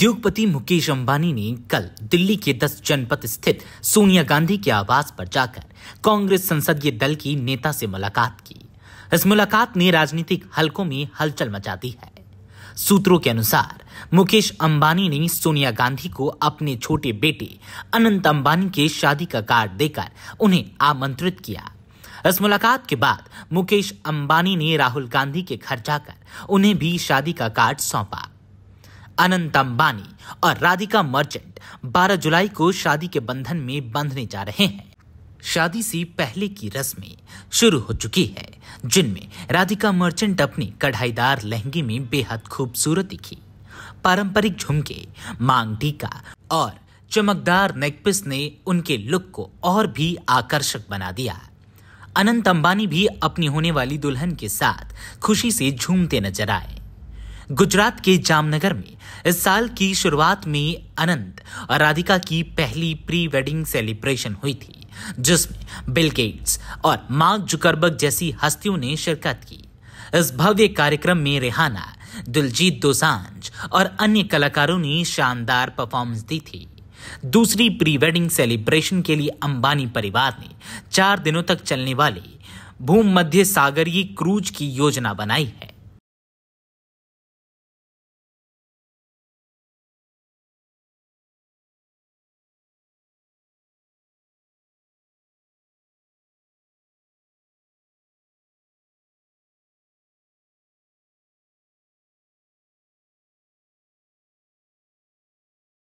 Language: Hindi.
उद्योगपति मुकेश अंबानी ने कल दिल्ली के दस जनपद स्थित सोनिया गांधी के आवास पर जाकर कांग्रेस संसदीय दल की नेता से मुलाकात की इस मुलाकात ने राजनीतिक हलकों में हलचल मचा दी है सूत्रों के अनुसार मुकेश अंबानी ने सोनिया गांधी को अपने छोटे बेटे अनंत अंबानी के शादी का कार्ड देकर उन्हें आमंत्रित किया इस मुलाकात के बाद मुकेश अंबानी ने राहुल गांधी के घर जाकर उन्हें भी शादी का कार्ड सौंपा अनंत अंबानी और राधिका मर्चेंट 12 जुलाई को शादी के बंधन में बंधने जा रहे हैं शादी से पहले की रस्में शुरू हो चुकी है जिनमें राधिका मर्चेंट अपनी कढ़ाईदार लहंगे में बेहद खूबसूरत दिखी पारंपरिक झुमके मांग टीका और चमकदार नेकपिस ने उनके लुक को और भी आकर्षक बना दिया अनंत अंबानी भी अपनी होने वाली दुल्हन के साथ खुशी से झूमते नजर आए गुजरात के जामनगर में इस साल की शुरुआत में अनंत और राधिका की पहली प्री वेडिंग सेलिब्रेशन हुई थी जिसमें बिल गेट्स और मार्क जुकरबर्ग जैसी हस्तियों ने शिरकत की इस भव्य कार्यक्रम में रेहाना दिलजीत दोसांझ और अन्य कलाकारों ने शानदार परफॉर्मेंस दी थी दूसरी प्री वेडिंग सेलिब्रेशन के लिए अंबानी परिवार ने चार दिनों तक चलने वाले भूमध्य सागरीय क्रूज की योजना बनाई है